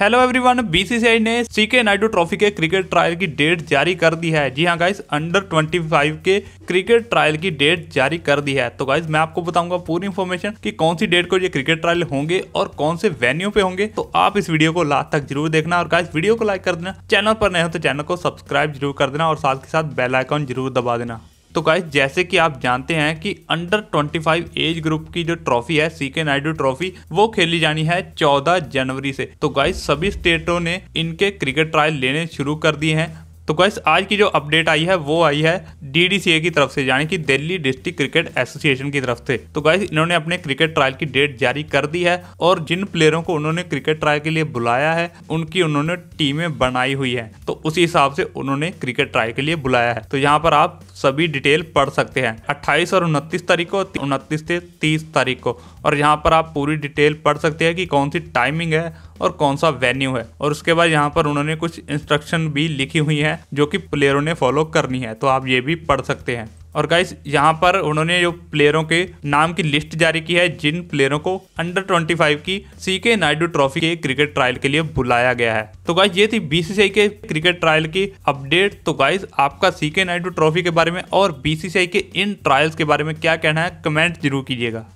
hello everyone BCCI ने CK Naidu trophy के cricket trial की डेट जारी कर दी है जी हाँ गाइस अंडर 25 के क्रिकेट ट्रायल की डेट जारी कर दी है तो गाइस मैं आपको बताऊंगा पूरी इन्फॉर्मेशन कि कौन सी डेट को ये क्रिकेट ट्रायल होंगे और कौन से वेन्यू पे होंगे तो आप इस वीडियो को लास्ट तक जरूर देखना और गाइस वीडियो को लाइक कर देना चैनल पर नहीं हो तो चैनल को सब्सक्राइब जरूर कर देना और साथ के साथ बेलाइकॉन जरूर दबा देना तो गाइज जैसे कि आप जानते हैं कि अंडर 25 एज ग्रुप की जो ट्रॉफी है सीके नायडू ट्रॉफी वो खेली जानी है 14 जनवरी से तो गाइज सभी स्टेटों ने इनके क्रिकेट ट्रायल लेने शुरू कर दिए हैं तो गाइस आज की जो अपडेट आई है वो आई है डीडीसीए की तरफ से यानी कि दिल्ली डिस्ट्रिक्ट क्रिकेट एसोसिएशन की तरफ से तो गाइस इन्होंने अपने क्रिकेट ट्रायल की डेट जारी कर दी है और जिन प्लेयरों को उन्होंने क्रिकेट ट्रायल के लिए बुलाया है उनकी उन्होंने टीमें बनाई हुई है तो उसी हिसाब से उन्होंने क्रिकेट ट्रायल के लिए बुलाया है तो यहाँ पर आप सभी डिटेल पढ़ सकते हैं 28 और उनतीस तारीख को उनतीस से 30 तारीख को और यहाँ पर आप पूरी डिटेल पढ़ सकते हैं कि कौन सी टाइमिंग है और कौन सा वेन्यू है और उसके बाद यहाँ पर उन्होंने कुछ इंस्ट्रक्शन भी लिखी हुई है जो कि प्लेयरों ने फॉलो करनी है तो आप ये भी पढ़ सकते हैं और गाइस यहाँ पर उन्होंने जो प्लेयरों के नाम की लिस्ट जारी की है जिन प्लेयरों को अंडर 25 की सी के नायडू ट्रॉफी के क्रिकेट ट्रायल के लिए बुलाया गया है तो गाइस ये थी बीसीसीआई के क्रिकेट ट्रायल की अपडेट तो गाइस आपका सीके नायडू ट्रॉफी के बारे में और बीसीसीआई के इन ट्रायल्स के बारे में क्या कहना है कमेंट जरूर कीजिएगा